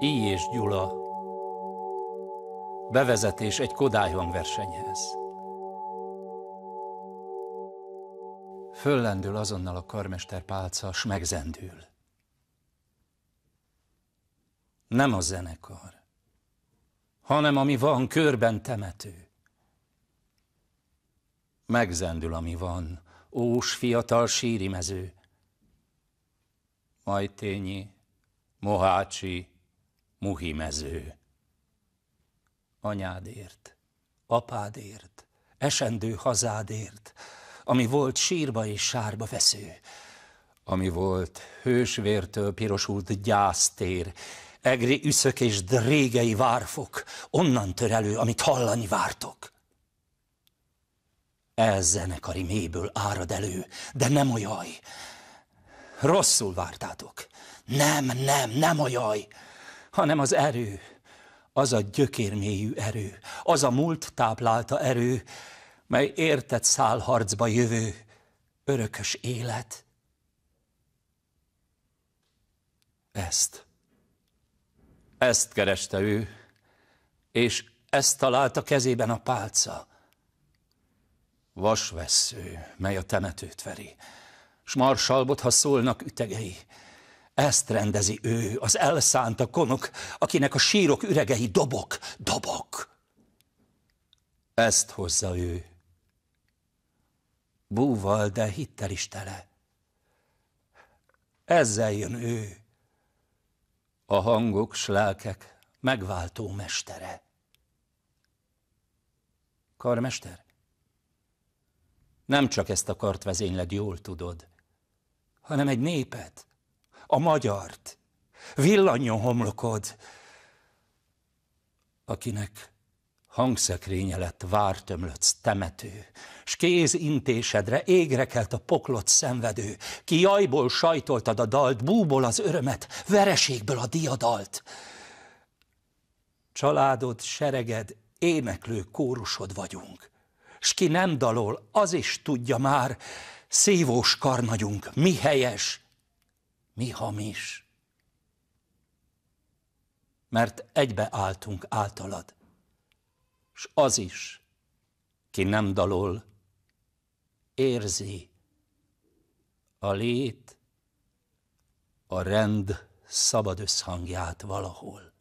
I. és Gyula Bevezetés egy Kodály hangversenyhez Föllendül azonnal a karmester pálca, s megzendül. Nem a zenekar, hanem ami van, körben temető. Megzendül, ami van, ós fiatal sírimező. Majtényi, Mohácsi, muhimező. Anyádért, apádért, esendő hazádért, ami volt sírba és sárba vesző, ami volt hősvértől pirosult gyásztér, egri üszök és drégei várfok, onnan törelő, amit hallani vártok. Ez zenekari mélyből árad elő, de nem olyaj. Rosszul vártátok. Nem, nem, nem olyaj. jaj hanem az erő, az a gyökérmélyű erő, az a múlt táplálta erő, mely értett szálharcba jövő örökös élet. Ezt, ezt kereste ő, és ezt találta kezében a pálca. Vasvesző, mely a temetőt veri, s marsalbot, ha szólnak ütegei, ezt rendezi ő, az elszánta konok, akinek a sírok üregei dobok, dobok. Ezt hozza ő. Búval, de hittel is tele. Ezzel jön ő, a hangok, s lelkek megváltó mestere. Karmester, nem csak ezt a kart vezényled, jól tudod, hanem egy népet, a magyart. Villanjon homlokod, akinek hangszekrénye lett vártömlött temető, s kéz intésedre égre kelt a poklot szenvedő, ki jajból sajtoltad a dalt, búból az örömet, vereségből a diadalt. Családod, sereged, éneklő kórusod vagyunk, s ki nem dalol, az is tudja már, szívós karnagyunk, mi helyes, mi hamis. Mert egybe álltunk általad, s az is, ki nem dalol, érzi a lét, a rend szabad összhangját valahol.